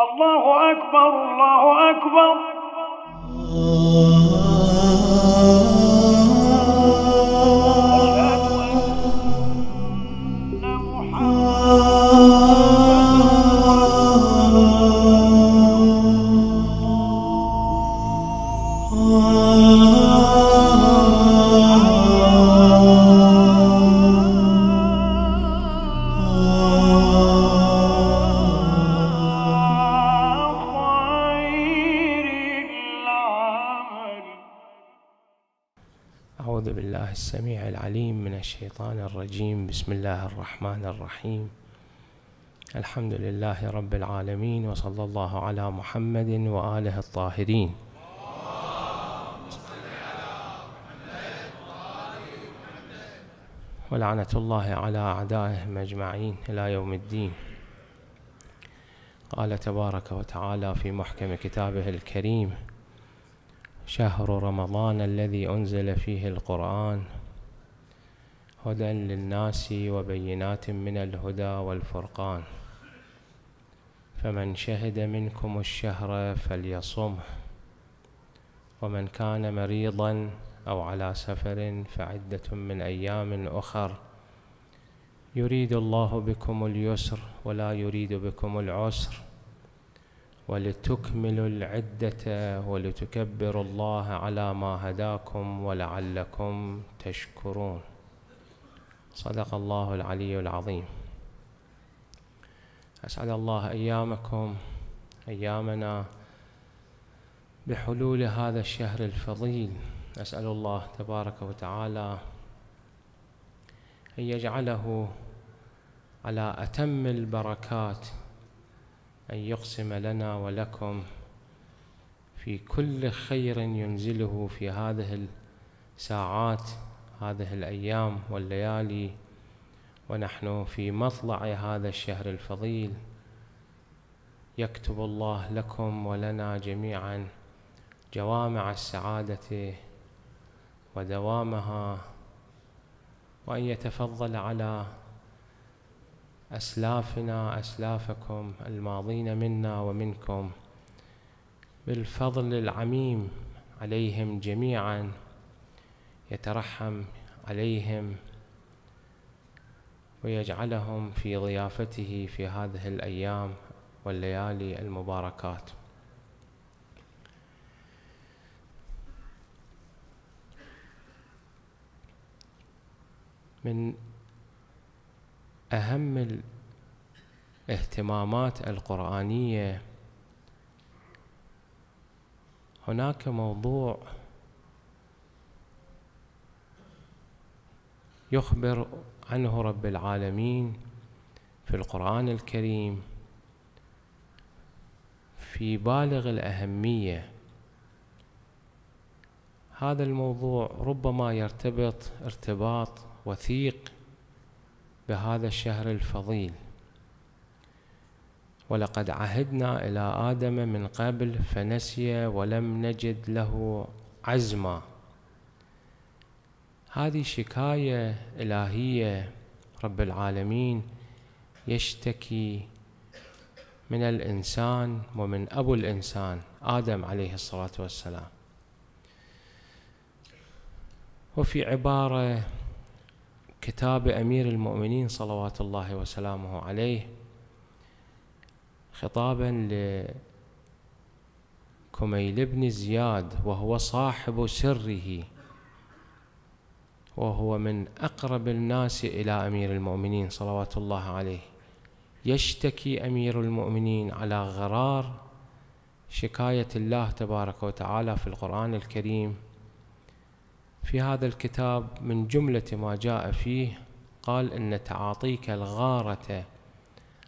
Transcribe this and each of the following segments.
الله أكبر الله أكبر بسم الله الرحمن الرحيم الحمد لله رب العالمين وصلى الله على محمد وآله الطاهرين ولعنة الله على أعدائهم أجمعين إلى يوم الدين قال تبارك وتعالى في محكم كتابه الكريم شهر رمضان الذي أنزل فيه القرآن هدى للناس وبينات من الهدى والفرقان فمن شهد منكم الشهر فليصمه ومن كان مريضا أو على سفر فعدة من أيام أخر يريد الله بكم اليسر ولا يريد بكم العسر ولتكملوا العدة ولتكبروا الله على ما هداكم ولعلكم تشكرون صدق الله العلي العظيم أسعد الله أيامكم أيامنا بحلول هذا الشهر الفضيل أسأل الله تبارك وتعالى أن يجعله على أتم البركات أن يقسم لنا ولكم في كل خير ينزله في هذه الساعات هذه الأيام والليالي ونحن في مطلع هذا الشهر الفضيل يكتب الله لكم ولنا جميعا جوامع السعادة ودوامها وأن يتفضل على أسلافنا أسلافكم الماضين منا ومنكم بالفضل العميم عليهم جميعا يترحم عليهم ويجعلهم في ضيافته في هذه الأيام والليالي المباركات من أهم الاهتمامات القرآنية هناك موضوع يخبر عنه رب العالمين في القرآن الكريم في بالغ الأهمية هذا الموضوع ربما يرتبط ارتباط وثيق بهذا الشهر الفضيل ولقد عهدنا إلى آدم من قبل فنسي ولم نجد له عزما هذه شكاية إلهية رب العالمين يشتكي من الإنسان ومن أبو الإنسان آدم عليه الصلاة والسلام وفي عبارة كتاب أمير المؤمنين صلوات الله وسلامه عليه خطابا لكميل بن زياد وهو صاحب سره وهو من أقرب الناس إلى أمير المؤمنين صلوات الله عليه يشتكي أمير المؤمنين على غرار شكاية الله تبارك وتعالى في القرآن الكريم في هذا الكتاب من جملة ما جاء فيه قال إن تعاطيك الغارة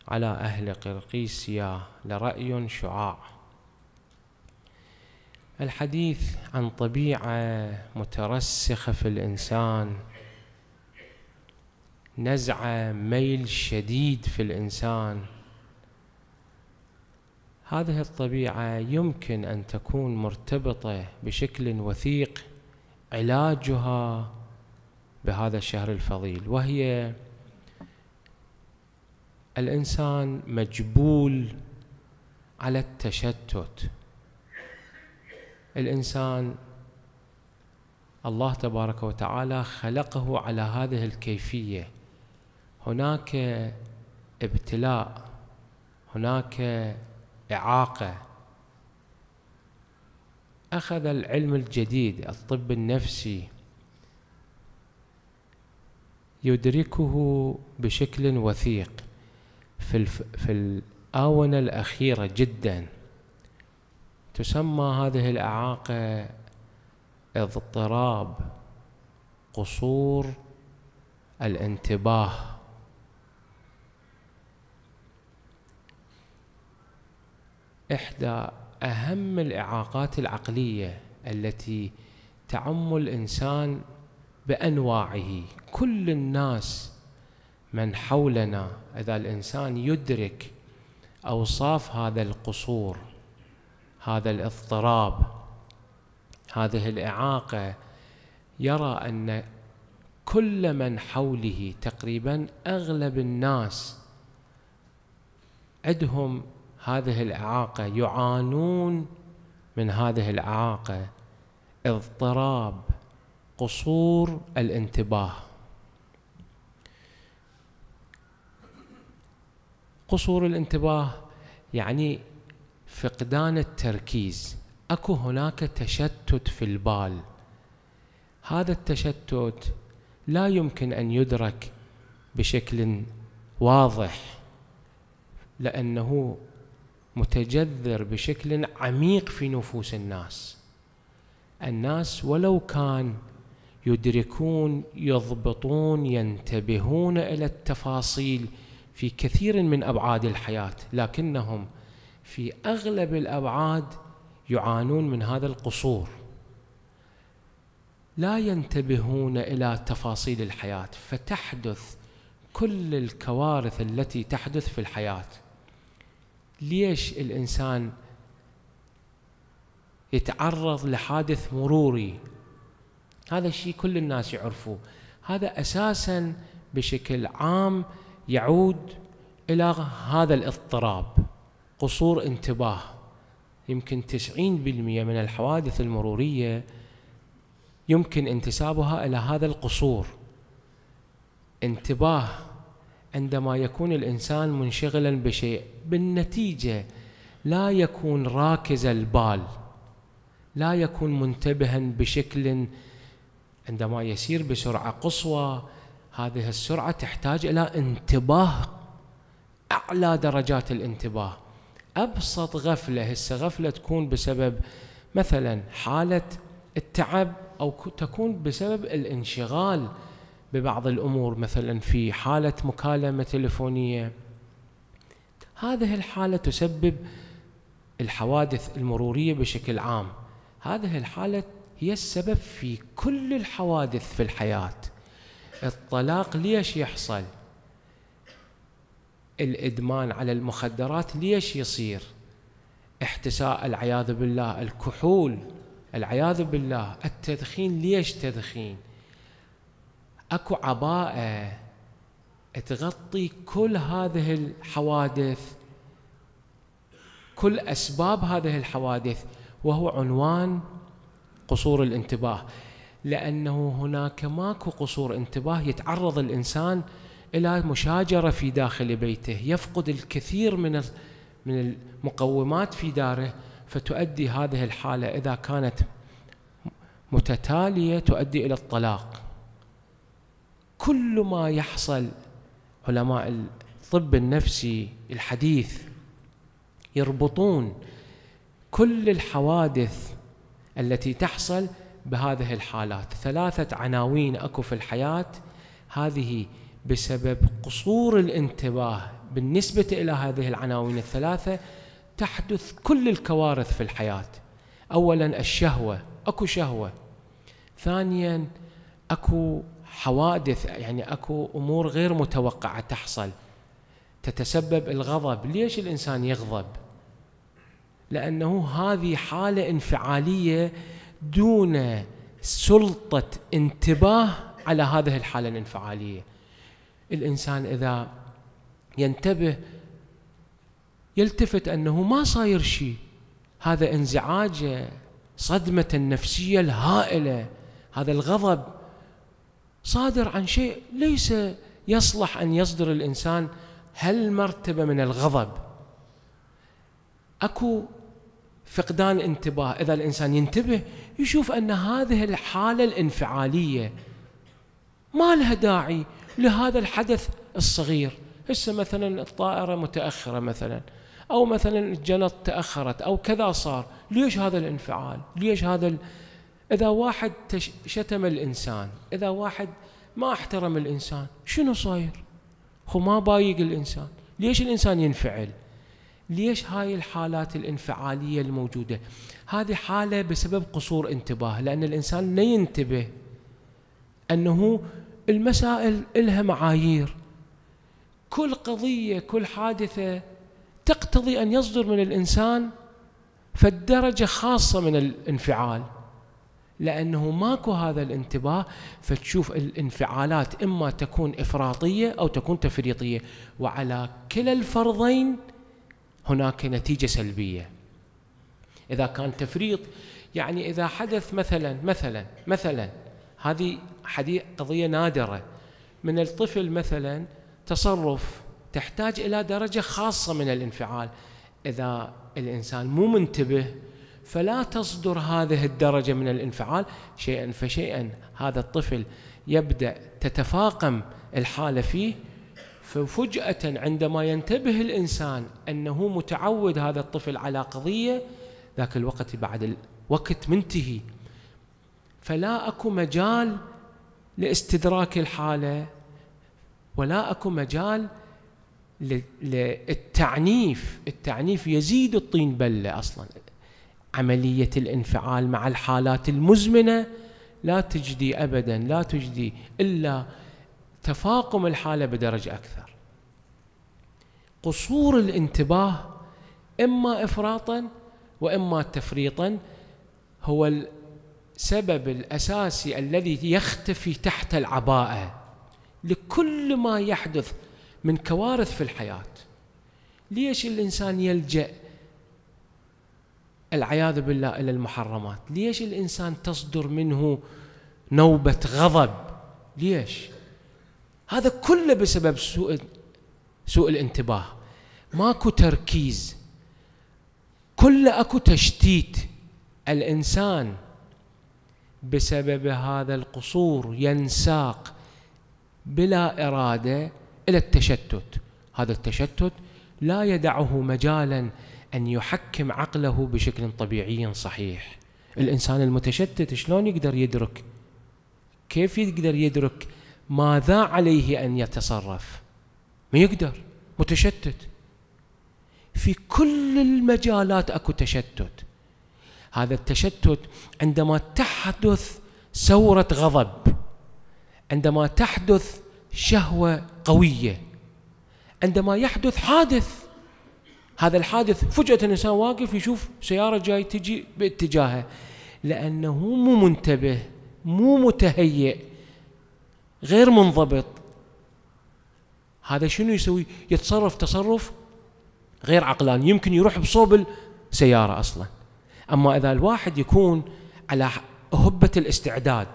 على أهل قرقيسيا لرأي شعاع الحديث عن طبيعة مترسخة في الإنسان نزعة ميل شديد في الإنسان هذه الطبيعة يمكن أن تكون مرتبطة بشكل وثيق علاجها بهذا الشهر الفضيل وهي الإنسان مجبول على التشتت الإنسان الله تبارك وتعالى خلقه على هذه الكيفية هناك ابتلاء هناك إعاقة أخذ العلم الجديد الطب النفسي يدركه بشكل وثيق في, في الآونة الأخيرة جداً تسمى هذه الإعاقة اضطراب قصور الانتباه إحدى أهم الإعاقات العقلية التي تعم الإنسان بأنواعه كل الناس من حولنا إذا الإنسان يدرك أوصاف هذا القصور هذا الاضطراب هذه الاعاقه يرى ان كل من حوله تقريبا اغلب الناس عندهم هذه الاعاقه يعانون من هذه الاعاقه اضطراب قصور الانتباه قصور الانتباه يعني فقدان التركيز اكو هناك تشتت في البال هذا التشتت لا يمكن ان يدرك بشكل واضح لانه متجذر بشكل عميق في نفوس الناس الناس ولو كان يدركون يضبطون ينتبهون الى التفاصيل في كثير من ابعاد الحياه لكنهم في اغلب الابعاد يعانون من هذا القصور لا ينتبهون الى تفاصيل الحياه فتحدث كل الكوارث التي تحدث في الحياه ليش الانسان يتعرض لحادث مروري هذا الشيء كل الناس يعرفوه هذا اساسا بشكل عام يعود الى هذا الاضطراب قصور انتباه يمكن 90% من الحوادث المرورية يمكن انتسابها إلى هذا القصور انتباه عندما يكون الإنسان منشغلا بشيء بالنتيجة لا يكون راكز البال لا يكون منتبها بشكل عندما يسير بسرعة قصوى هذه السرعة تحتاج إلى انتباه أعلى درجات الانتباه ابسط غفله هسه غفله تكون بسبب مثلا حاله التعب او تكون بسبب الانشغال ببعض الامور مثلا في حاله مكالمه تلفونيه هذه الحاله تسبب الحوادث المروريه بشكل عام هذه الحاله هي السبب في كل الحوادث في الحياه الطلاق ليش يحصل الادمان على المخدرات ليش يصير؟ احتساء العياذ بالله الكحول العياذ بالله التدخين ليش تدخين؟ اكو عباءه تغطي كل هذه الحوادث كل اسباب هذه الحوادث وهو عنوان قصور الانتباه لانه هناك ماكو قصور انتباه يتعرض الانسان الى مشاجره في داخل بيته يفقد الكثير من من المقومات في داره فتؤدي هذه الحاله اذا كانت متتاليه تؤدي الى الطلاق كل ما يحصل علماء الطب النفسي الحديث يربطون كل الحوادث التي تحصل بهذه الحالات ثلاثة عناوين أكو في الحياة هذه بسبب قصور الانتباه بالنسبة إلى هذه العناوين الثلاثة تحدث كل الكوارث في الحياة أولا الشهوة أكو شهوة ثانيا أكو حوادث يعني أكو أمور غير متوقعة تحصل تتسبب الغضب ليش الإنسان يغضب لأنه هذه حالة انفعالية دون سلطة انتباه على هذه الحالة الانفعالية الإنسان إذا ينتبه يلتفت أنه ما صاير شيء هذا انزعاجه صدمة النفسية الهائلة هذا الغضب صادر عن شيء ليس يصلح أن يصدر الإنسان هالمرتبة من الغضب أكو فقدان انتباه إذا الإنسان ينتبه يشوف أن هذه الحالة الانفعالية ما لها داعي لهذا الحدث الصغير هسه مثلا الطائرة متأخرة مثلا أو مثلا الجنط تأخرت أو كذا صار ليش هذا الانفعال ليش هذا ال... إذا واحد شتم الإنسان إذا واحد ما احترم الإنسان شنو صاير هو ما بايق الإنسان ليش الإنسان ينفعل ليش هاي الحالات الانفعالية الموجودة هذه حالة بسبب قصور انتباه لأن الإنسان لا ينتبه أنه المسائل إلها معايير كل قضية كل حادثة تقتضي أن يصدر من الإنسان فالدرجة خاصة من الانفعال لأنه ماكو هذا الانتباه فتشوف الانفعالات إما تكون إفراطية أو تكون تفريطية وعلى كلا الفرضين هناك نتيجة سلبية إذا كان تفريط يعني إذا حدث مثلا مثلا مثلا هذه حديث قضية نادرة من الطفل مثلا تصرف تحتاج إلى درجة خاصة من الانفعال إذا الإنسان مو منتبه فلا تصدر هذه الدرجة من الانفعال شيئا فشيئا هذا الطفل يبدأ تتفاقم الحالة فيه ففجأة عندما ينتبه الإنسان أنه متعود هذا الطفل على قضية ذاك الوقت بعد الوقت منتهي فلا أكو مجال لاستدراك الحالة ولا أكو مجال للتعنيف التعنيف يزيد الطين بلة أصلا عملية الانفعال مع الحالات المزمنة لا تجدي أبدا لا تجدي إلا تفاقم الحالة بدرجة أكثر قصور الانتباه إما إفراطا وإما تفريطا هو سبب الاساسي الذي يختفي تحت العباءه لكل ما يحدث من كوارث في الحياه ليش الانسان يلجا العياذ بالله الى المحرمات ليش الانسان تصدر منه نوبه غضب ليش هذا كله بسبب سوء سوء الانتباه ماكو تركيز كله اكو تشتيت الانسان بسبب هذا القصور ينساق بلا إرادة إلى التشتت هذا التشتت لا يدعه مجالا أن يحكم عقله بشكل طبيعي صحيح الإنسان المتشتت شلون يقدر يدرك كيف يقدر يدرك ماذا عليه أن يتصرف ما يقدر متشتت في كل المجالات أكو تشتت هذا التشتت عندما تحدث ثورة غضب عندما تحدث شهوة قوية عندما يحدث حادث هذا الحادث فجأة الإنسان واقف يشوف سيارة جاي تجي باتجاهه لأنه مو منتبه مو متهيئ غير منضبط هذا شنو يسوي يتصرف تصرف غير عقلاني يمكن يروح بصوب السيارة أصلاً أما إذا الواحد يكون على هبة الاستعداد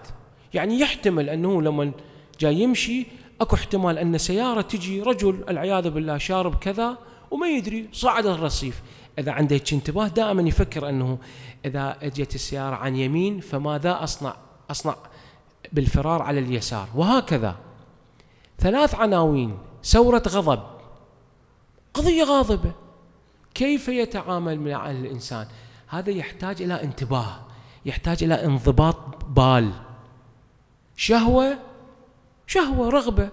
يعني يحتمل أنه لما جاي يمشي أكو احتمال أن سيارة تجي رجل العياذ بالله شارب كذا وما يدري صعد الرصيف إذا عنده انتباه دائما يفكر أنه إذا أجت السيارة عن يمين فماذا أصنع أصنع بالفرار على اليسار وهكذا ثلاث عناوين ثورة غضب قضية غاضبة كيف يتعامل مع الإنسان هذا يحتاج إلى انتباه يحتاج إلى انضباط بال شهوة شهوة رغبة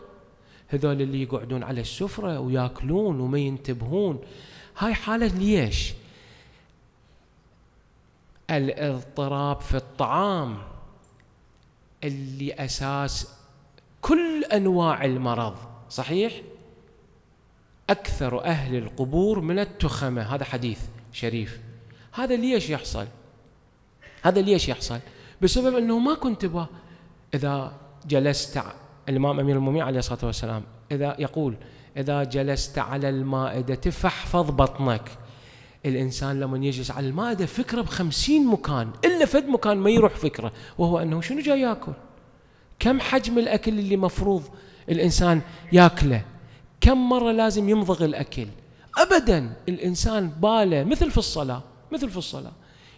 هذول اللي يقعدون على السفرة وياكلون وما ينتبهون هاي حالة ليش الاضطراب في الطعام اللي أساس كل أنواع المرض صحيح أكثر أهل القبور من التخمة هذا حديث شريف هذا ليش يحصل هذا ليش يحصل بسبب أنه ما كنت تبغى إذا جلست الإمام أمير المؤمنين عليه الصلاة والسلام إذا يقول إذا جلست على المائدة فاحفظ بطنك الإنسان لما يجلس على المائدة فكرة بخمسين مكان إلا فد مكان ما يروح فكرة وهو أنه شنو جاي يأكل كم حجم الأكل اللي مفروض الإنسان يأكله كم مرة لازم يمضغ الأكل أبدا الإنسان باله مثل في الصلاة مثل في الصلاة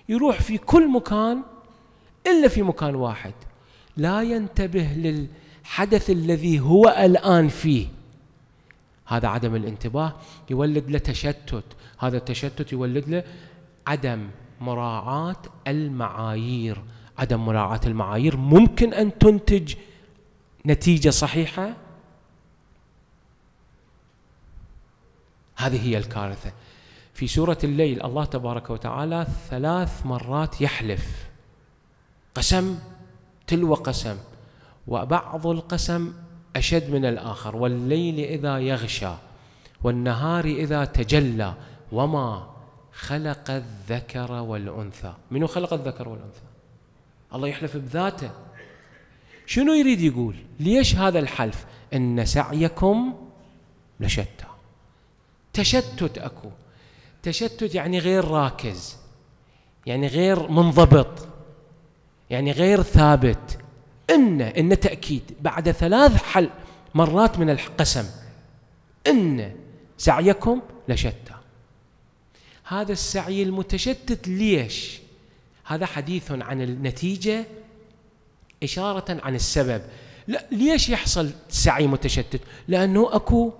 يروح في كل مكان إلا في مكان واحد لا ينتبه للحدث الذي هو الآن فيه هذا عدم الانتباه يولد له تشتت هذا التشتت يولد له عدم مراعاة المعايير عدم مراعاة المعايير ممكن أن تنتج نتيجة صحيحة هذه هي الكارثة في سورة الليل الله تبارك وتعالى ثلاث مرات يحلف قسم تلو قسم وبعض القسم أشد من الآخر والليل إذا يغشى والنهار إذا تجلى وما خلق الذكر والأنثى منو خلق الذكر والأنثى الله يحلف بذاته شنو يريد يقول ليش هذا الحلف إن سعيكم لشتى تشتت أكو تشتت يعني غير راكز يعني غير منضبط يعني غير ثابت إن إن تأكيد بعد ثلاث حل مرات من القسم إن سعيكم لشتى هذا السعي المتشتت ليش هذا حديث عن النتيجة إشارة عن السبب لا ليش يحصل سعي متشتت لأنه أكو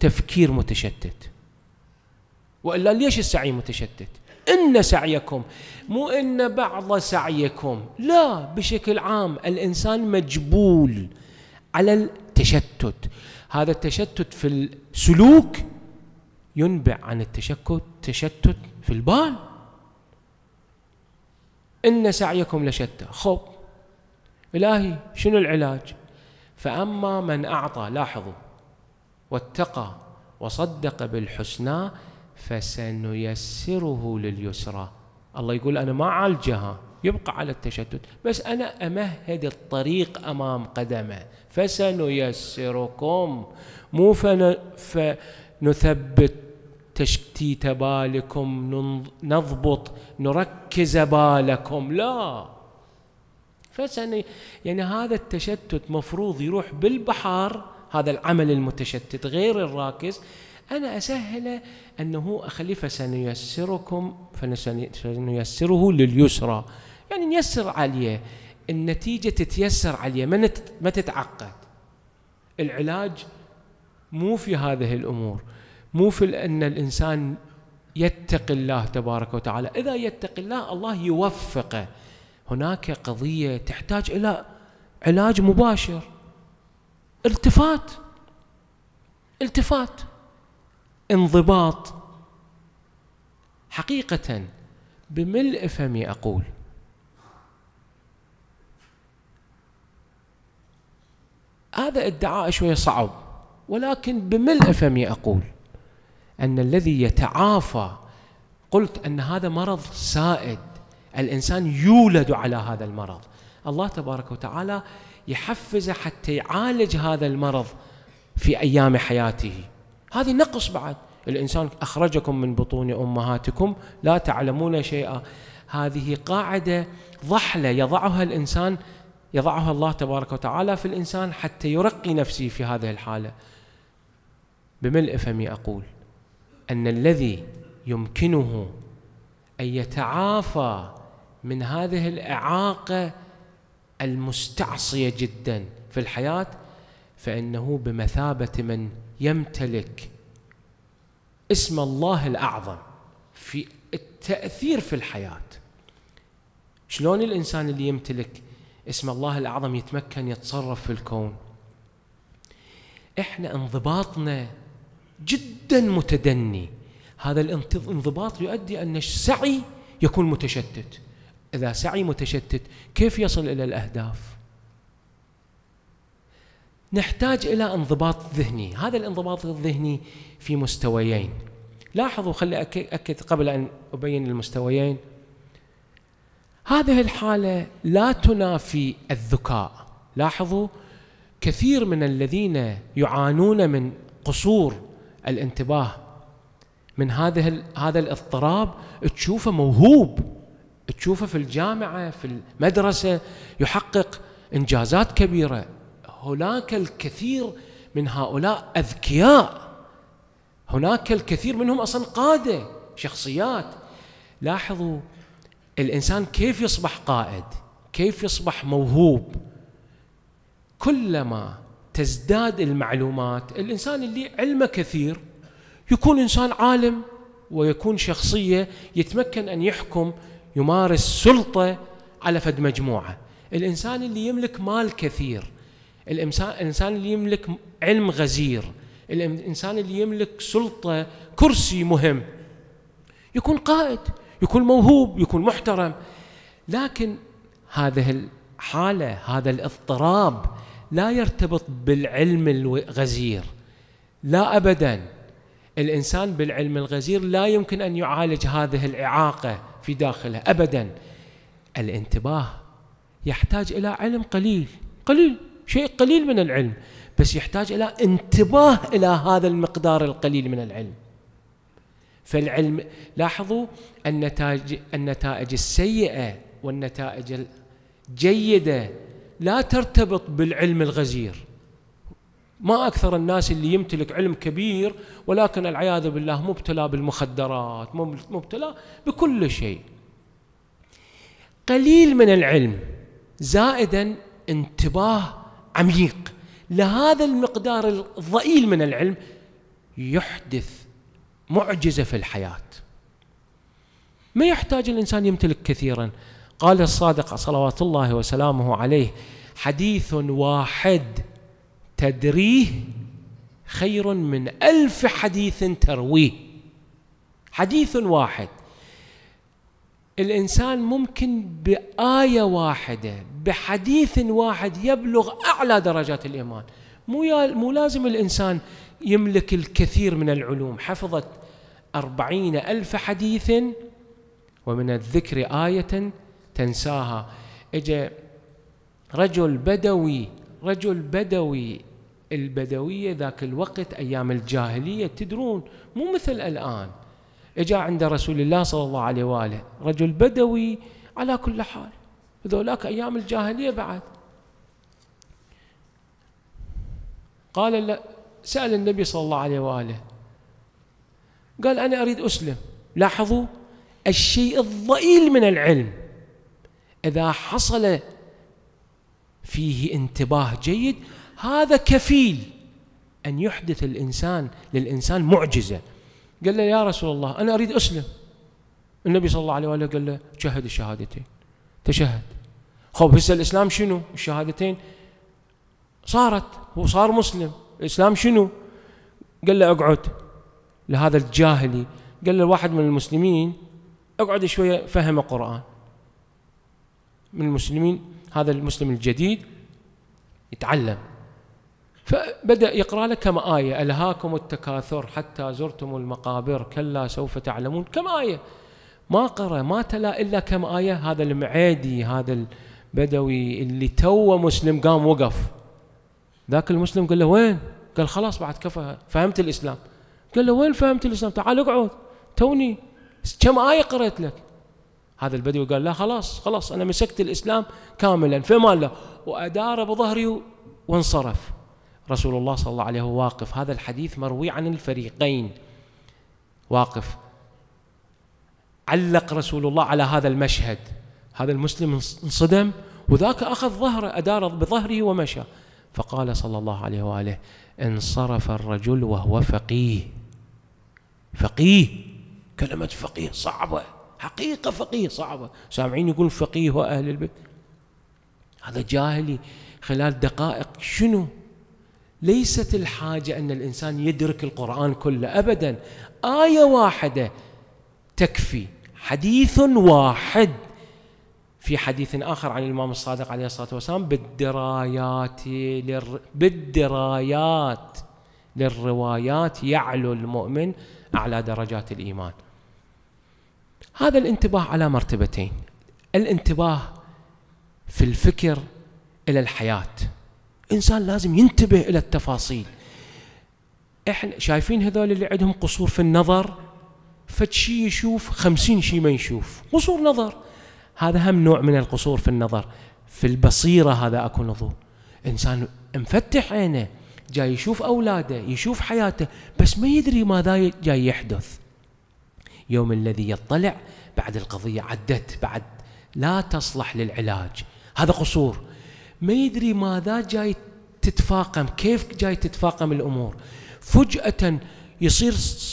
تفكير متشتت والا ليش السعي متشتت؟ ان سعيكم مو ان بعض سعيكم لا بشكل عام الانسان مجبول على التشتت هذا التشتت في السلوك ينبع عن التشكت تشتت في البال ان سعيكم لشتى خب الهي شنو العلاج فاما من اعطى لاحظوا واتقى وصدق بالحسنى فسنيسره لليسرى الله يقول أنا ما أعالجها يبقى على التشتت بس أنا أمهد الطريق أمام قدمه فسنيسركم مو فن... فنثبت تشتيت بالكم نضبط نركز بالكم لا فسن يعني هذا التشتت مفروض يروح بالبحر هذا العمل المتشتت غير الراكز أنا أسهل أنه خليفة فسنيسركم فسنيسره لليسرى يعني نيسر عليه النتيجة تتيسر عليه ما, ما تتعقد العلاج مو في هذه الأمور مو في أن الإنسان يتقي الله تبارك وتعالى إذا يتقي الله الله يوفقه هناك قضية تحتاج إلى علاج مباشر التفات التفات انضباط حقيقة بملء فمي أقول هذا ادعاء شوية صعب ولكن بملء فمي أقول أن الذي يتعافى قلت أن هذا مرض سائد الإنسان يولد على هذا المرض الله تبارك وتعالى يحفزه حتى يعالج هذا المرض في أيام حياته هذه نقص بعد الإنسان أخرجكم من بطون أمهاتكم لا تعلمون شيئا هذه قاعدة ضحلة يضعها الإنسان يضعها الله تبارك وتعالى في الإنسان حتى يرقي نفسه في هذه الحالة بملء فمي أقول أن الذي يمكنه أن يتعافى من هذه الإعاقة المستعصية جدا في الحياة فإنه بمثابة من يمتلك اسم الله الأعظم في التأثير في الحياة شلون الإنسان اللي يمتلك اسم الله الأعظم يتمكن يتصرف في الكون إحنا انضباطنا جدا متدني هذا الانضباط يؤدي أن السعي يكون متشتت إذا سعي متشتت كيف يصل إلى الأهداف نحتاج إلى انضباط ذهني هذا الانضباط الذهني في مستويين لاحظوا خلي أكد قبل أن أبين المستويين هذه الحالة لا تنافي الذكاء لاحظوا كثير من الذين يعانون من قصور الانتباه من هذه هذا الاضطراب تشوفه موهوب تشوفه في الجامعة في المدرسة يحقق إنجازات كبيرة هناك الكثير من هؤلاء أذكياء هناك الكثير منهم أصلا قادة شخصيات لاحظوا الإنسان كيف يصبح قائد كيف يصبح موهوب كلما تزداد المعلومات الإنسان اللي علمه كثير يكون إنسان عالم ويكون شخصية يتمكن أن يحكم يمارس سلطة على فد مجموعة الإنسان اللي يملك مال كثير الإنسان, اللي يملك علم غزير الإنسان اللي يملك سلطة كرسي مهم يكون قائد يكون موهوب يكون محترم لكن هذه الحالة هذا الاضطراب لا يرتبط بالعلم الغزير لا أبدا الإنسان بالعلم الغزير لا يمكن أن يعالج هذه الإعاقة في داخله أبدا الانتباه يحتاج إلى علم قليل قليل شيء قليل من العلم بس يحتاج إلى انتباه إلى هذا المقدار القليل من العلم فالعلم لاحظوا النتائج, النتائج السيئة والنتائج الجيدة لا ترتبط بالعلم الغزير ما أكثر الناس اللي يمتلك علم كبير ولكن العياذ بالله مبتلى بالمخدرات مبتلى بكل شيء قليل من العلم زائدا انتباه عميق لهذا المقدار الضئيل من العلم يحدث معجزه في الحياه ما يحتاج الانسان يمتلك كثيرا قال الصادق صلوات الله وسلامه عليه حديث واحد تدريه خير من ألف حديث ترويه حديث واحد الإنسان ممكن بآية واحدة بحديث واحد يبلغ أعلى درجات الإيمان مو, مو لازم الإنسان يملك الكثير من العلوم حفظت أربعين ألف حديث ومن الذكر آية تنساها إجا رجل بدوي رجل بدوي البدوية ذاك الوقت أيام الجاهلية تدرون مو مثل الآن اجا عند رسول الله صلى الله عليه واله رجل بدوي على كل حال ذولاك ايام الجاهليه بعد قال سال النبي صلى الله عليه واله قال انا اريد اسلم لاحظوا الشيء الضئيل من العلم اذا حصل فيه انتباه جيد هذا كفيل ان يحدث الانسان للانسان معجزه قال له يا رسول الله أنا أريد أسلم النبي صلى الله عليه وآله قال له شهد الشهادتين تشهد خب هسه الإسلام شنو الشهادتين صارت هو صار مسلم الإسلام شنو قال له اقعد لهذا الجاهلي قال له واحد من المسلمين اقعد شوية فهم القرآن من المسلمين هذا المسلم الجديد يتعلم فبدأ يقرأ لك كما آية ألهاكم التكاثر حتى زرتم المقابر كلا سوف تعلمون كما آية ما قرأ ما تلا إلا كما آية هذا المعادي هذا البدوي اللي توه مسلم قام وقف ذاك المسلم قال له وين قال خلاص بعد كفى فهمت الإسلام قال له وين فهمت الإسلام تعال اقعد توني كم آية قرأت لك هذا البدوي قال لا خلاص خلاص أنا مسكت الإسلام كاملا فما له وأدار بظهري وانصرف رسول الله صلى الله عليه وسلم واقف هذا الحديث مروي عن الفريقين واقف علق رسول الله على هذا المشهد هذا المسلم انصدم وذاك أخذ ظهره أدار بظهره ومشى فقال صلى الله عليه وآله انصرف الرجل وهو فقيه فقيه كلمة فقيه صعبة حقيقة فقيه صعبة سامعين يقول فقيه وأهل البيت هذا جاهلي خلال دقائق شنو ليست الحاجة أن الإنسان يدرك القرآن كله أبدا آية واحدة تكفي حديث واحد في حديث آخر عن الإمام الصادق عليه الصلاة والسلام بالدرايات للر... بالدرايات للروايات يعلو المؤمن أعلى درجات الإيمان هذا الانتباه على مرتبتين الانتباه في الفكر إلى الحياة الانسان لازم ينتبه الى التفاصيل احنا شايفين هذول اللي عندهم قصور في النظر فد يشوف خمسين شي ما يشوف قصور نظر هذا هم نوع من القصور في النظر في البصيرة هذا أكو نظور إنسان مفتح عينه جاي يشوف أولاده يشوف حياته بس ما يدري ماذا جاي يحدث يوم الذي يطلع بعد القضية عدت بعد لا تصلح للعلاج هذا قصور ما يدري ماذا جاي تتفاقم كيف جاي تتفاقم الأمور فجأة يصير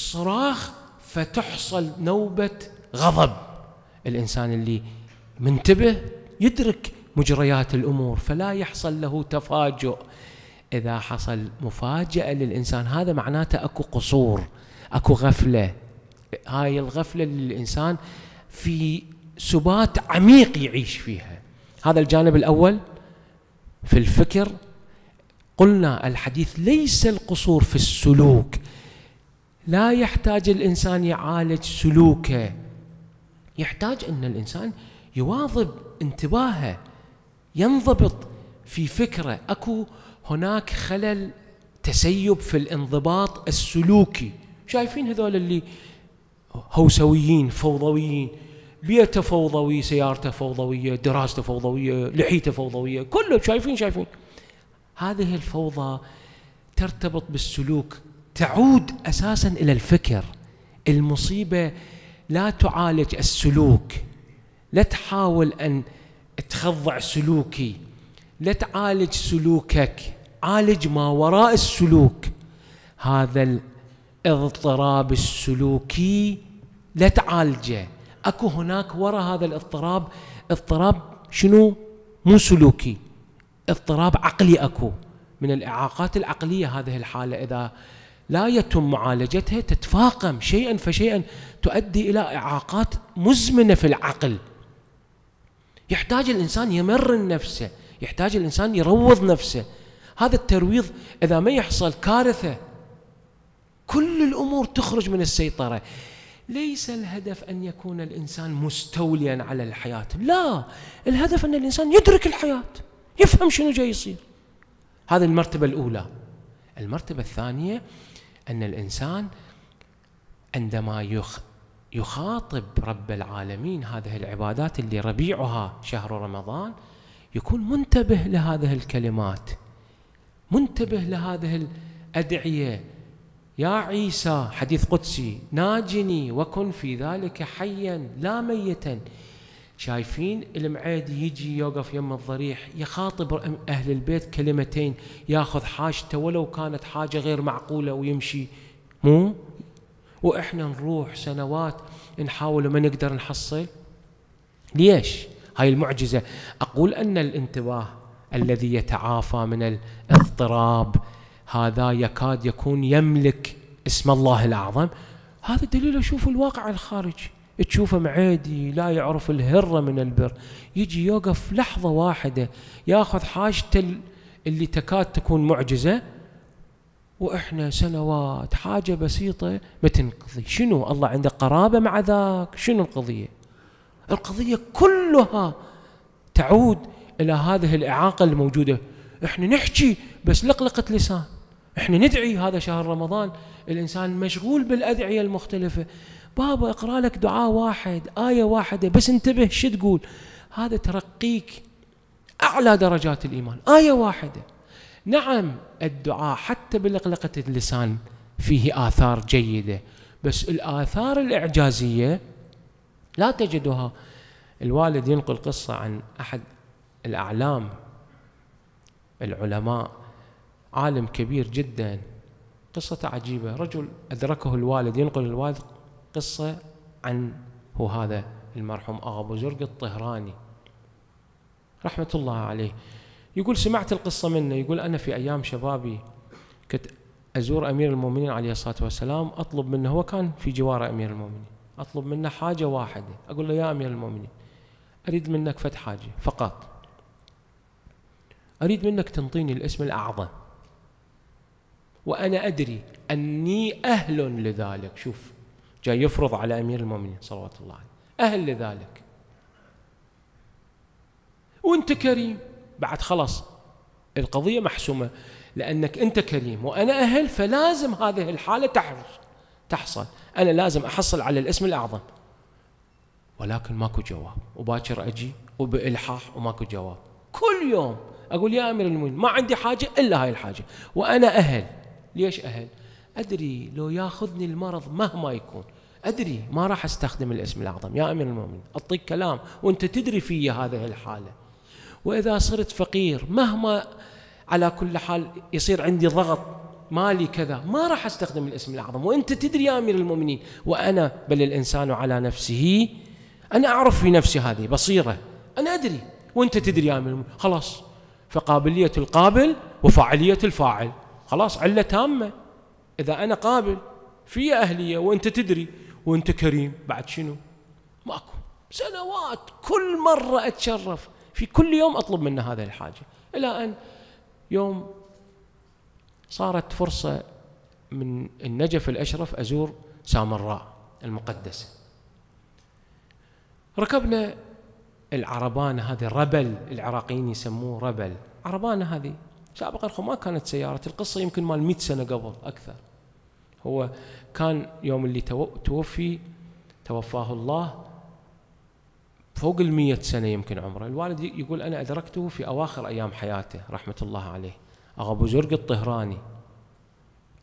صراخ فتحصل نوبة غضب الإنسان اللي منتبه يدرك مجريات الأمور فلا يحصل له تفاجؤ إذا حصل مفاجأة للإنسان هذا معناته أكو قصور أكو غفلة هاي الغفلة اللي الإنسان في سبات عميق يعيش فيها هذا الجانب الأول في الفكر قلنا الحديث ليس القصور في السلوك لا يحتاج الانسان يعالج سلوكه يحتاج ان الانسان يواظب انتباهه ينضبط في فكره اكو هناك خلل تسيب في الانضباط السلوكي شايفين هذول اللي هوسويين فوضويين بيته فوضوي سيارته فوضويه دراسته فوضويه لحيته فوضويه كله شايفين شايفين هذه الفوضى ترتبط بالسلوك تعود اساسا الى الفكر المصيبه لا تعالج السلوك لا تحاول ان تخضع سلوكي لا تعالج سلوكك عالج ما وراء السلوك هذا الاضطراب السلوكي لا تعالجه اكو هناك وراء هذا الاضطراب اضطراب شنو مو سلوكي اضطراب عقلي اكو من الاعاقات العقليه هذه الحاله اذا لا يتم معالجتها تتفاقم شيئا فشيئا تؤدي الى اعاقات مزمنه في العقل يحتاج الانسان يمرن نفسه يحتاج الانسان يروض نفسه هذا الترويض اذا ما يحصل كارثه كل الامور تخرج من السيطره ليس الهدف أن يكون الإنسان مستوليا على الحياة لا الهدف أن الإنسان يدرك الحياة يفهم شنو جاي يصير هذه المرتبة الأولى المرتبة الثانية أن الإنسان عندما يخاطب رب العالمين هذه العبادات اللي ربيعها شهر رمضان يكون منتبه لهذه الكلمات منتبه لهذه الأدعية يا عيسى حديث قدسي ناجني وكن في ذلك حيا لا ميتا شايفين المعيد يجي يوقف يم الضريح يخاطب أهل البيت كلمتين ياخذ حاجته ولو كانت حاجة غير معقولة ويمشي مو وإحنا نروح سنوات نحاول ما نقدر نحصل ليش هاي المعجزة أقول أن الانتباه الذي يتعافى من الاضطراب هذا يكاد يكون يملك اسم الله الأعظم هذا دليل أشوف الواقع الخارجي تشوفه معادي لا يعرف الهرة من البر يجي يوقف لحظة واحدة ياخذ حاجته اللي تكاد تكون معجزة واحنا سنوات حاجة بسيطة ما تنقضي شنو الله عنده قرابة مع ذاك شنو القضية القضية كلها تعود إلى هذه الإعاقة الموجودة احنا نحكي بس لقلقة لسان احنا ندعي هذا شهر رمضان الانسان مشغول بالادعيه المختلفه بابا اقرا لك دعاء واحد ايه واحده بس انتبه شو تقول هذا ترقيك اعلى درجات الايمان ايه واحده نعم الدعاء حتى بلقلقه اللسان فيه اثار جيده بس الاثار الاعجازيه لا تجدها الوالد ينقل قصه عن احد الاعلام العلماء عالم كبير جدا قصته عجيبة رجل أدركه الوالد ينقل الوالد قصة عن هو هذا المرحوم أغا بزرق الطهراني رحمة الله عليه يقول سمعت القصة منه يقول أنا في أيام شبابي كنت أزور أمير المؤمنين عليه الصلاة والسلام أطلب منه هو كان في جوار أمير المؤمنين أطلب منه حاجة واحدة أقول له يا أمير المؤمنين أريد منك فتح حاجة فقط أريد منك تنطيني الاسم الأعظم وأنا أدري أني أهل لذلك شوف جاي يفرض على أمير المؤمنين صلوات الله عليه أهل لذلك وأنت كريم بعد خلاص القضية محسومة لأنك أنت كريم وأنا أهل فلازم هذه الحالة تحرص تحصل أنا لازم أحصل على الاسم الأعظم ولكن ماكو جواب وباكر أجي وبإلحاح وماكو جواب كل يوم أقول يا أمير المؤمنين ما عندي حاجة إلا هاي الحاجة وأنا أهل ليش أهل أدري لو ياخذني المرض مهما يكون أدري ما راح أستخدم الاسم الأعظم يا أمير المؤمنين أعطيك كلام وأنت تدري في هذه الحالة وإذا صرت فقير مهما على كل حال يصير عندي ضغط مالي كذا ما راح استخدم الاسم الاعظم وانت تدري يا امير المؤمنين وانا بل الانسان على نفسه انا اعرف في نفسي هذه بصيره انا ادري وانت تدري يا امير المؤمنين خلاص فقابليه القابل وفاعليه الفاعل خلاص علة تامة إذا أنا قابل في أهلية وأنت تدري وأنت كريم بعد شنو ماكو سنوات كل مرة أتشرف في كل يوم أطلب منه هذه الحاجة إلى أن يوم صارت فرصة من النجف الأشرف أزور سامراء المقدسة ركبنا العربانة هذه ربل العراقيين يسموه ربل عربانة هذه سابقا ما كانت سيارة القصة يمكن مال 100 سنة قبل أكثر هو كان يوم اللي توفي توفاه الله فوق المية سنة يمكن عمره الوالد يقول أنا أدركته في أواخر أيام حياته رحمة الله عليه أغا بزرق الطهراني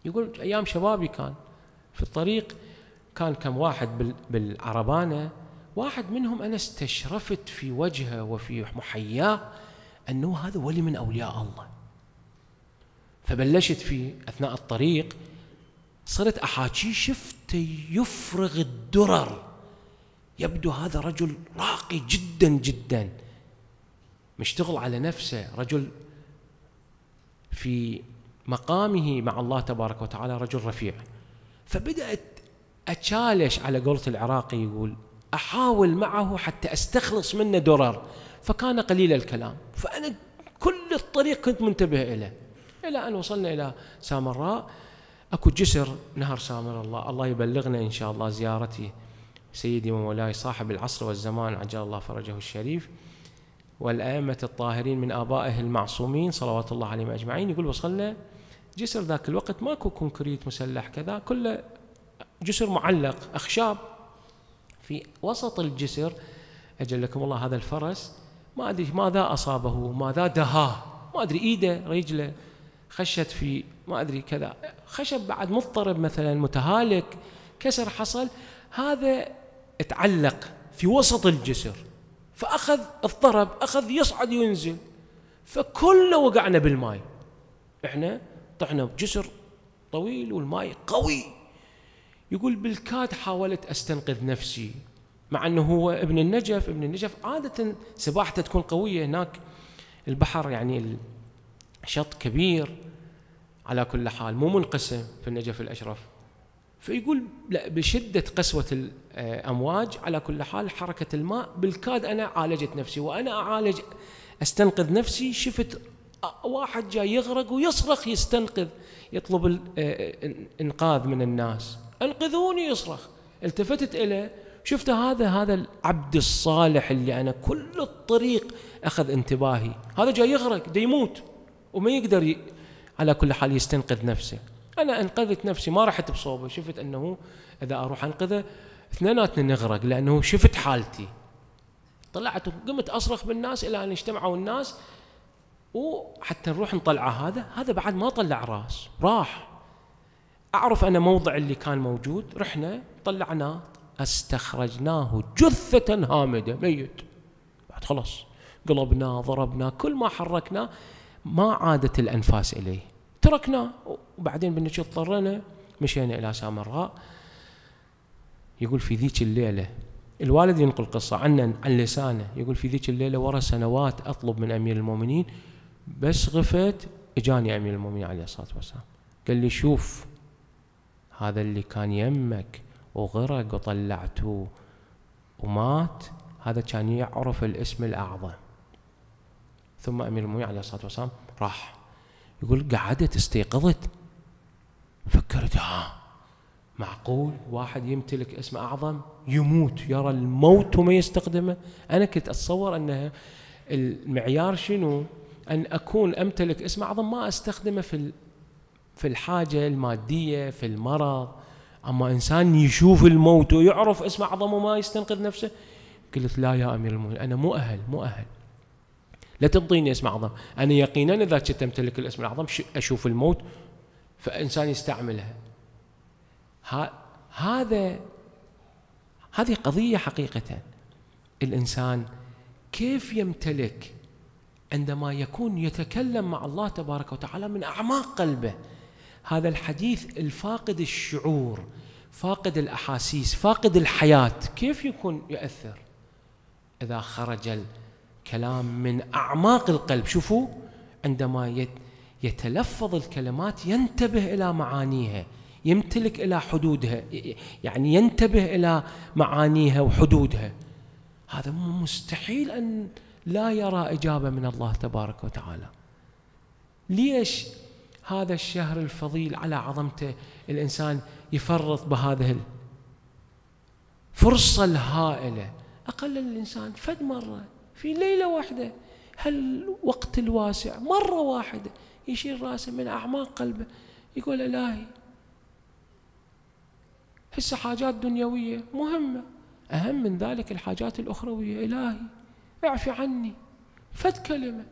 يقول أيام شبابي كان في الطريق كان كم واحد بالعربانة واحد منهم أنا استشرفت في وجهه وفي محياه أنه هذا ولي من أولياء الله فبلشت في اثناء الطريق صرت احاكيه شفته يفرغ الدرر يبدو هذا رجل راقي جدا جدا مشتغل على نفسه رجل في مقامه مع الله تبارك وتعالى رجل رفيع فبدأت أتشالش على قولة العراقي يقول أحاول معه حتى أستخلص منه درر فكان قليل الكلام فأنا كل الطريق كنت منتبه إليه إلى أن وصلنا إلى سامراء أكو جسر نهر سامر الله الله يبلغنا إن شاء الله زيارتي سيدي ومولاي صاحب العصر والزمان عجل الله فرجه الشريف والأئمة الطاهرين من آبائه المعصومين صلوات الله عليهم أجمعين يقول وصلنا جسر ذاك الوقت ماكو كونكريت مسلح كذا كله جسر معلق أخشاب في وسط الجسر أجلكم الله هذا الفرس ما أدري ماذا أصابه ماذا دهاه ما أدري إيده رجله خشت في ما ادري كذا خشب بعد مضطرب مثلا متهالك كسر حصل هذا تعلق في وسط الجسر فاخذ اضطرب اخذ يصعد وينزل فكله وقعنا بالماء احنا طحنا بجسر طويل والماء قوي يقول بالكاد حاولت استنقذ نفسي مع انه هو ابن النجف ابن النجف عاده سباحته تكون قويه هناك البحر يعني شط كبير على كل حال مو منقسم في النجف الأشرف فيقول لا بشدة قسوة الأمواج على كل حال حركة الماء بالكاد أنا عالجت نفسي وأنا أعالج أستنقذ نفسي شفت واحد جاي يغرق ويصرخ يستنقذ يطلب الإنقاذ من الناس أنقذوني يصرخ التفتت إليه شفت هذا هذا العبد الصالح اللي أنا كل الطريق أخذ انتباهي هذا جاي يغرق دا يموت وما يقدر ي... على كل حال يستنقذ نفسه انا انقذت نفسي ما رحت بصوبه شفت انه اذا اروح انقذه اثنيناتنا نغرق لانه شفت حالتي طلعت وقمت اصرخ بالناس الى ان اجتمعوا الناس وحتى نروح نطلعه هذا هذا بعد ما طلع راس راح اعرف انا موضع اللي كان موجود رحنا طلعناه استخرجناه جثة هامدة ميت بعد خلاص قلبناه ضربناه كل ما حركناه ما عادت الأنفاس إليه تركناه وبعدين بنش اضطرينا مشينا إلى سامراء يقول في ذيك الليلة الوالد ينقل قصة عنا عن لسانه يقول في ذيك الليلة ورا سنوات أطلب من أمير المؤمنين بس غفت إجاني أمير المؤمنين عليه الصلاة والسلام قال لي شوف هذا اللي كان يمك وغرق وطلعته ومات هذا كان يعرف الاسم الأعظم ثم امير المؤمنين عليه الصلاه والسلام راح يقول قعدت استيقظت فكرت ها آه، معقول واحد يمتلك اسم اعظم يموت يرى الموت وما يستخدمه انا كنت اتصور انها المعيار شنو ان اكون امتلك اسم اعظم ما استخدمه في في الحاجه الماديه في المرض اما انسان يشوف الموت ويعرف اسم اعظم وما يستنقذ نفسه قلت لا يا امير المؤمنين انا مو اهل مو اهل لا تعطيني اسم اعظم انا يقينا اذا كنت امتلك الاسم الاعظم اشوف الموت فانسان يستعملها هذا هذه قضيه حقيقه الانسان كيف يمتلك عندما يكون يتكلم مع الله تبارك وتعالى من اعماق قلبه هذا الحديث الفاقد الشعور فاقد الاحاسيس فاقد الحياه كيف يكون يؤثر اذا خرج كلام من أعماق القلب شوفوا عندما يتلفظ الكلمات ينتبه إلى معانيها يمتلك إلى حدودها يعني ينتبه إلى معانيها وحدودها هذا مستحيل أن لا يرى إجابة من الله تبارك وتعالى ليش هذا الشهر الفضيل على عظمته الإنسان يفرط بهذه الفرصة الهائلة أقل الإنسان فد مرة في ليلة واحدة هالوقت الواسع مرة واحدة يشيل راسه من أعماق قلبه يقول إلهي هسه حاجات دنيوية مهمة أهم من ذلك الحاجات الأخروية إلهي اعفي عني فد كلمة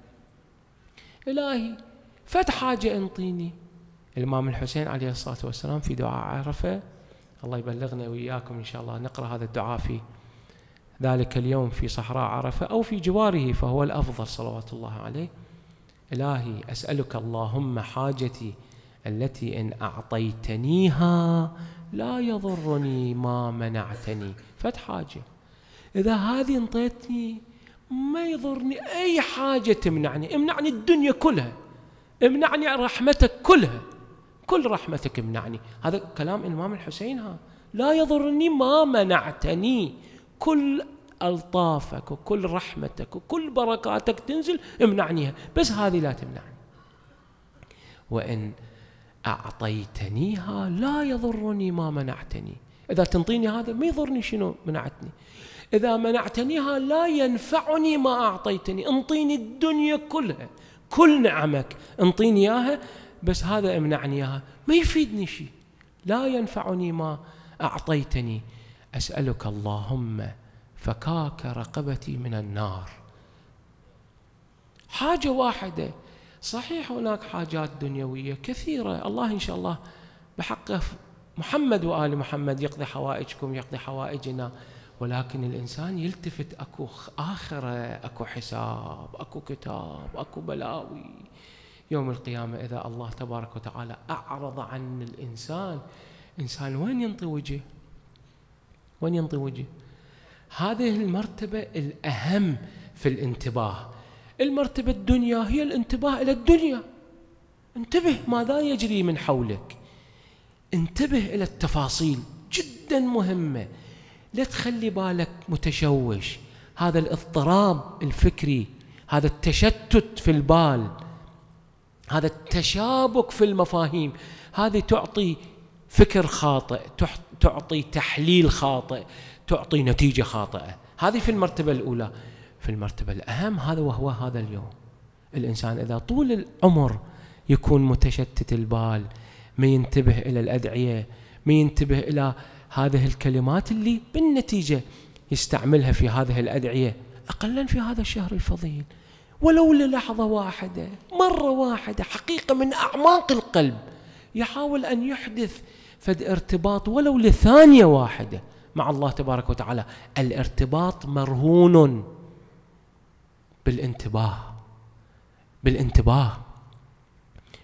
إلهي فد حاجة انطيني الإمام الحسين عليه الصلاة والسلام في دعاء عرفة الله يبلغنا وإياكم إن شاء الله نقرأ هذا الدعاء في ذلك اليوم في صحراء عرفة أو في جواره فهو الأفضل صلوات الله عليه إلهي أسألك اللهم حاجتي التي إن أعطيتنيها لا يضرني ما منعتني فت حاجة إذا هذه انطيتني ما يضرني أي حاجة تمنعني امنعني الدنيا كلها امنعني رحمتك كلها كل رحمتك امنعني هذا كلام الإمام الحسين ها لا يضرني ما منعتني كل ألطافك وكل رحمتك وكل بركاتك تنزل امنعنيها بس هذه لا تمنعني وإن أعطيتنيها لا يضرني ما منعتني إذا تنطيني هذا ما يضرني شنو منعتني إذا منعتنيها لا ينفعني ما أعطيتني انطيني الدنيا كلها كل نعمك انطيني إياها بس هذا امنعني إياها ما يفيدني شيء لا ينفعني ما أعطيتني أسألك اللهم فكاك رقبتي من النار حاجة واحدة صحيح هناك حاجات دنيوية كثيرة الله إن شاء الله بحقه محمد وآل محمد يقضي حوائجكم يقضي حوائجنا ولكن الإنسان يلتفت أكو آخرة أكو حساب أكو كتاب أكو بلاوي يوم القيامة إذا الله تبارك وتعالى أعرض عن الإنسان إنسان وين ينطي وجهه وين ينطي وجهه هذه المرتبة الأهم في الانتباه المرتبة الدنيا هي الانتباه إلى الدنيا انتبه ماذا يجري من حولك انتبه إلى التفاصيل جدا مهمة لا تخلي بالك متشوش هذا الاضطراب الفكري هذا التشتت في البال هذا التشابك في المفاهيم هذه تعطي فكر خاطئ تعطي تحليل خاطئ تعطي نتيجة خاطئة هذه في المرتبة الأولى في المرتبة الأهم هذا وهو هذا اليوم الإنسان إذا طول العمر يكون متشتت البال ما ينتبه إلى الأدعية ما ينتبه إلى هذه الكلمات اللي بالنتيجة يستعملها في هذه الأدعية أقلا في هذا الشهر الفضيل ولو للحظة واحدة مرة واحدة حقيقة من أعماق القلب يحاول أن يحدث فد ارتباط ولو لثانية واحدة مع الله تبارك وتعالى الارتباط مرهون بالانتباه بالانتباه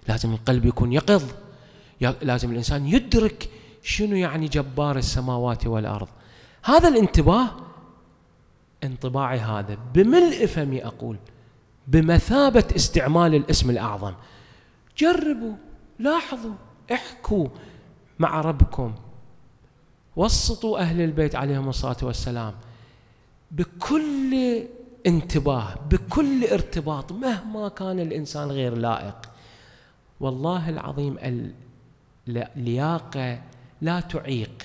لازم القلب يكون يقظ لازم الإنسان يدرك شنو يعني جبار السماوات والأرض هذا الانتباه انطباعي هذا بملء فمي أقول بمثابة استعمال الاسم الأعظم جربوا لاحظوا احكوا مع ربكم وسطوا أهل البيت عليهم الصلاة والسلام بكل انتباه بكل ارتباط مهما كان الإنسان غير لائق والله العظيم اللياقة لا تعيق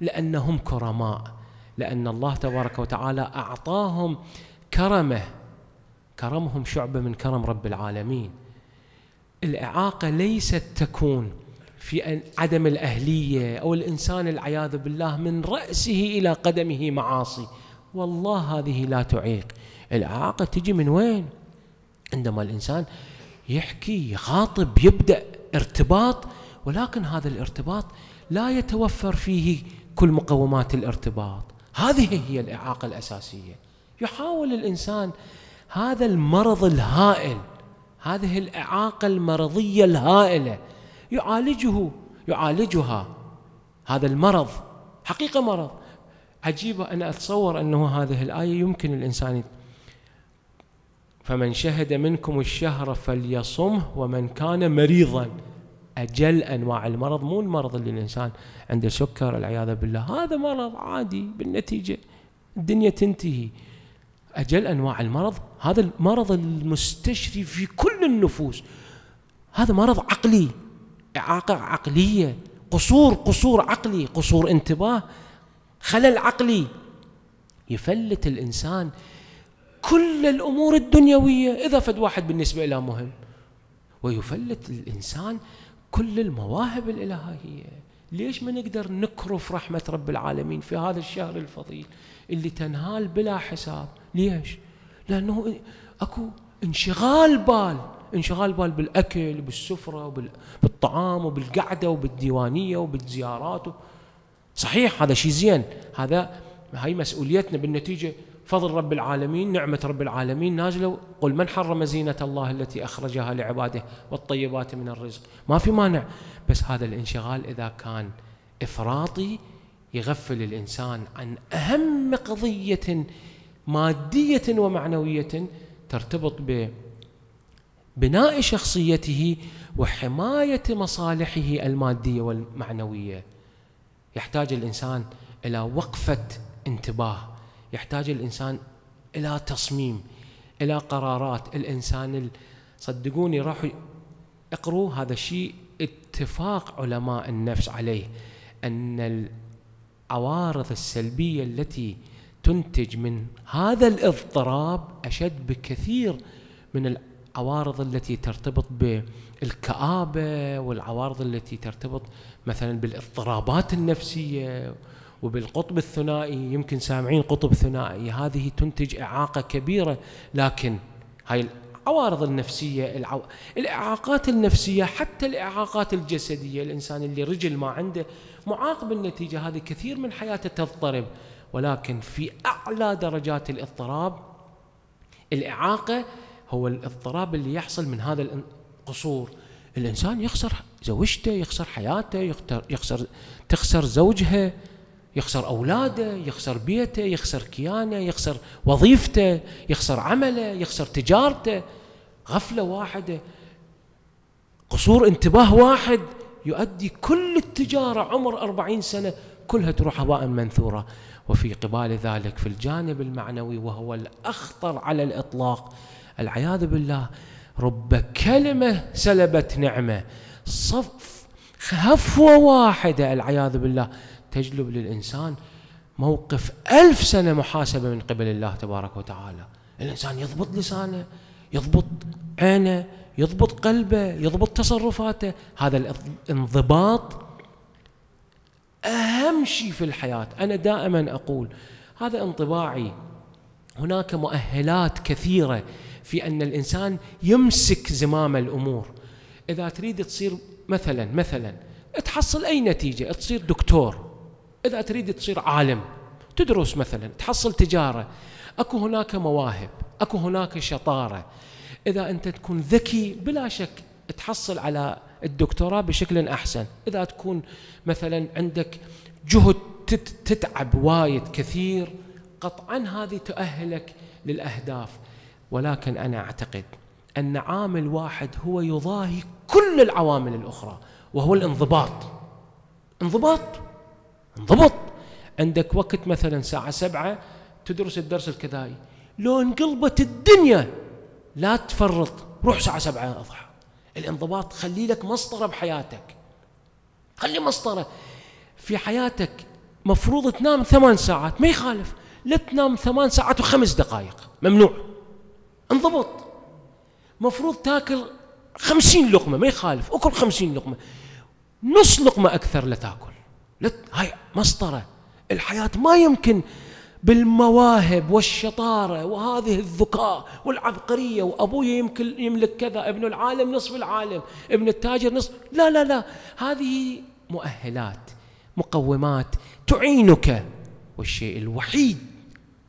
لأنهم كرماء لأن الله تبارك وتعالى أعطاهم كرمه كرمهم شعبة من كرم رب العالمين الإعاقة ليست تكون في عدم الأهلية أو الإنسان العياذ بالله من رأسه إلى قدمه معاصي والله هذه لا تعيق الإعاقة تجي من وين؟ عندما الإنسان يحكي يخاطب يبدأ ارتباط ولكن هذا الارتباط لا يتوفر فيه كل مقومات الارتباط هذه هي الإعاقة الأساسية يحاول الإنسان هذا المرض الهائل هذه الإعاقة المرضية الهائلة يعالجه يعالجها هذا المرض حقيقة مرض عجيبة أنا أتصور أنه هذه الآية يمكن الإنسان فمن شهد منكم الشهر فليصمه ومن كان مريضا أجل أنواع المرض مو المرض اللي الإنسان عنده سكر العياذ بالله هذا مرض عادي بالنتيجة الدنيا تنتهي أجل أنواع المرض هذا المرض المستشري في كل النفوس هذا مرض عقلي إعاقة عقلية قصور قصور عقلي قصور انتباه خلل عقلي يفلت الإنسان كل الأمور الدنيوية إذا فد واحد بالنسبة له مهم ويفلت الإنسان كل المواهب الإلهية ليش ما نقدر نكرف رحمة رب العالمين في هذا الشهر الفضيل اللي تنهال بلا حساب ليش لانه اكو انشغال بال انشغال بال بالاكل وبالسفره وبالطعام وبالقعده وبالديوانيه وبالزيارات و... صحيح هذا شيء زين هذا هاي مسؤوليتنا بالنتيجه فضل رب العالمين نعمه رب العالمين نازله قل من حرم زينه الله التي اخرجها لعباده والطيبات من الرزق ما في مانع بس هذا الانشغال اذا كان افراطي يغفل الانسان عن اهم قضيه ماديه ومعنويه ترتبط ببناء شخصيته وحمايه مصالحه الماديه والمعنويه يحتاج الانسان الى وقفه انتباه يحتاج الانسان الى تصميم الى قرارات الانسان صدقوني راحوا اقروا هذا الشيء اتفاق علماء النفس عليه ان العوارض السلبية التي تنتج من هذا الاضطراب أشد بكثير من العوارض التي ترتبط بالكآبة والعوارض التي ترتبط مثلا بالاضطرابات النفسية وبالقطب الثنائي يمكن سامعين قطب ثنائي هذه تنتج إعاقة كبيرة لكن هاي العوارض النفسية العو... الإعاقات النفسية حتى الإعاقات الجسدية الإنسان اللي رجل ما عنده معاق بالنتيجة هذه كثير من حياته تضطرب ولكن في أعلى درجات الاضطراب الإعاقة هو الاضطراب اللي يحصل من هذا القصور الإنسان يخسر زوجته يخسر حياته يخسر, يخسر تخسر زوجها يخسر أولاده يخسر بيته يخسر كيانه يخسر وظيفته يخسر عمله يخسر تجارته غفلة واحدة قصور انتباه واحد يؤدي كل التجارة عمر أربعين سنة كلها تروح هباء منثورة وفي قبال ذلك في الجانب المعنوي وهو الأخطر على الإطلاق العياذ بالله رب كلمة سلبت نعمة صف هفوة واحدة العياذ بالله تجلب للإنسان موقف ألف سنة محاسبة من قبل الله تبارك وتعالى الإنسان يضبط لسانه يضبط عينه يضبط قلبه يضبط تصرفاته هذا الانضباط أهم شيء في الحياة أنا دائما أقول هذا انطباعي هناك مؤهلات كثيرة في أن الإنسان يمسك زمام الأمور إذا تريد تصير مثلا مثلا تحصل أي نتيجة تصير دكتور إذا تريد تصير عالم تدرس مثلا تحصل تجارة أكو هناك مواهب أكو هناك شطارة إذا أنت تكون ذكي بلا شك تحصل على الدكتوراه بشكل أحسن إذا تكون مثلا عندك جهد تتعب وايد كثير قطعا هذه تؤهلك للأهداف ولكن أنا أعتقد أن عامل واحد هو يضاهي كل العوامل الأخرى وهو الانضباط انضباط انضبط عندك وقت مثلا ساعة سبعة تدرس الدرس الكذائي لو انقلبت الدنيا لا تفرط روح ساعة سبعة أضحى الانضباط خلي لك مسطرة بحياتك خلي مسطرة في حياتك مفروض تنام ثمان ساعات ما يخالف لا تنام ثمان ساعات وخمس دقائق ممنوع انضبط مفروض تاكل خمسين لقمة ما يخالف أكل خمسين لقمة نص لقمة أكثر لا تاكل هاي مسطرة الحياة ما يمكن بالمواهب والشطارة وهذه الذكاء والعبقرية وأبوي يمكن يملك كذا ابن العالم نصف العالم ابن التاجر نصف لا لا لا هذه مؤهلات مقومات تعينك والشيء الوحيد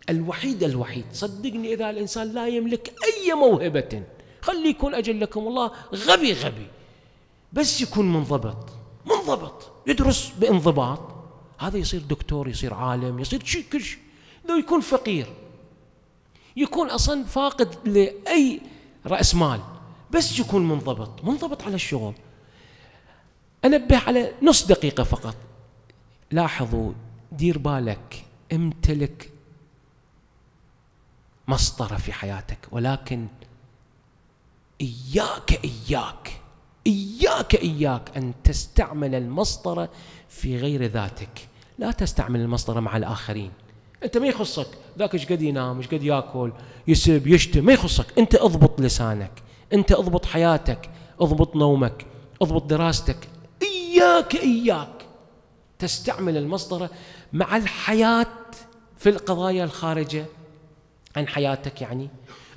الوحيد الوحيد صدقني إذا الإنسان لا يملك أي موهبة خلي يكون أجلكم الله غبي غبي بس يكون منضبط منضبط يدرس بانضباط هذا يصير دكتور يصير عالم يصير شيء كل شيء لو يكون فقير يكون اصلا فاقد لاي راس مال بس يكون منضبط منضبط على الشغل انبه على نص دقيقه فقط لاحظوا دير بالك امتلك مسطره في حياتك ولكن اياك اياك اياك اياك ان تستعمل المسطره في غير ذاتك لا تستعمل المسطره مع الاخرين انت ما يخصك ذاك ايش قد ينام ايش قد ياكل يسب يشتم ما يخصك انت اضبط لسانك انت اضبط حياتك اضبط نومك اضبط دراستك اياك اياك تستعمل المسطره مع الحياه في القضايا الخارجه عن حياتك يعني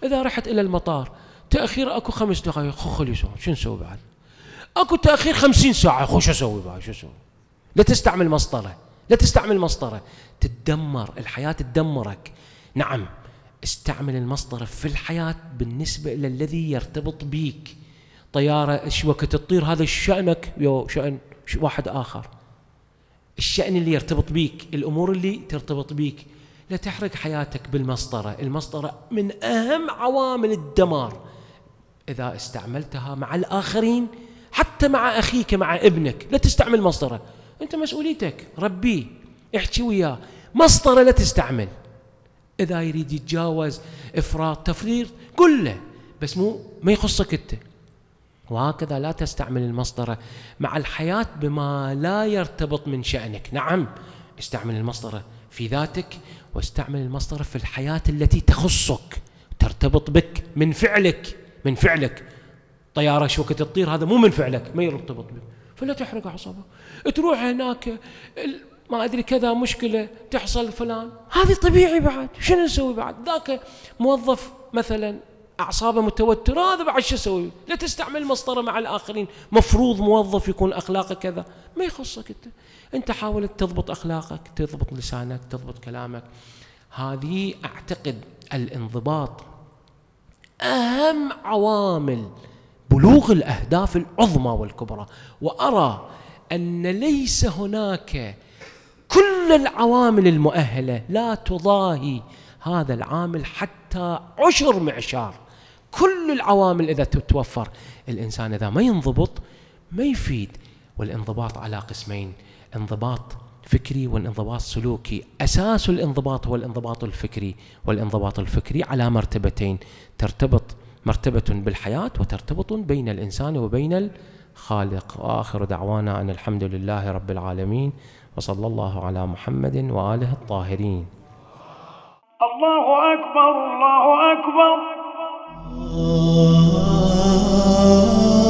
اذا رحت الى المطار تاخير اكو خمس دقائق خو خلي شو نسوي بعد اكو تاخير خمسين ساعه خو شو اسوي بعد شو اسوي لا تستعمل مسطره لا تستعمل مسطره تدمر الحياه تدمرك نعم استعمل المسطره في الحياه بالنسبه الى الذي يرتبط بيك طياره ايش وقت تطير هذا شانك يو شان واحد اخر الشان اللي يرتبط بيك الامور اللي ترتبط بيك لا تحرق حياتك بالمسطره المسطره من اهم عوامل الدمار اذا استعملتها مع الاخرين حتى مع اخيك مع ابنك لا تستعمل مسطره انت مسؤوليتك ربيه احكي وياه مسطره لا تستعمل اذا يريد يتجاوز افراط تفريط قل له بس مو ما يخصك انت وهكذا لا تستعمل المسطره مع الحياه بما لا يرتبط من شانك نعم استعمل المسطره في ذاتك واستعمل المسطره في الحياه التي تخصك ترتبط بك من فعلك من فعلك طياره شوكه تطير هذا مو من فعلك ما يرتبط بك ولا تحرق اعصابك تروح هناك ما ادري كذا مشكله تحصل فلان هذه طبيعي بعد شنو نسوي بعد ذاك موظف مثلا اعصابه متوتره هذا بعد شو اسوي؟ لا تستعمل مسطره مع الاخرين، مفروض موظف يكون اخلاقه كذا، ما يخصك انت. انت حاول تضبط اخلاقك، تضبط لسانك، تضبط كلامك. هذه اعتقد الانضباط اهم عوامل بلوغ الاهداف العظمى والكبرى وارى ان ليس هناك كل العوامل المؤهله لا تضاهي هذا العامل حتى عشر معشار كل العوامل اذا تتوفر الانسان اذا ما ينضبط ما يفيد والانضباط على قسمين انضباط فكري والانضباط سلوكي اساس الانضباط هو الانضباط الفكري والانضباط الفكري على مرتبتين ترتبط مرتبة بالحياة وترتبط بين الإنسان وبين الخالق وآخر دعوانا أن الحمد لله رب العالمين وصلى الله على محمد وآله الطاهرين الله أكبر الله أكبر آه.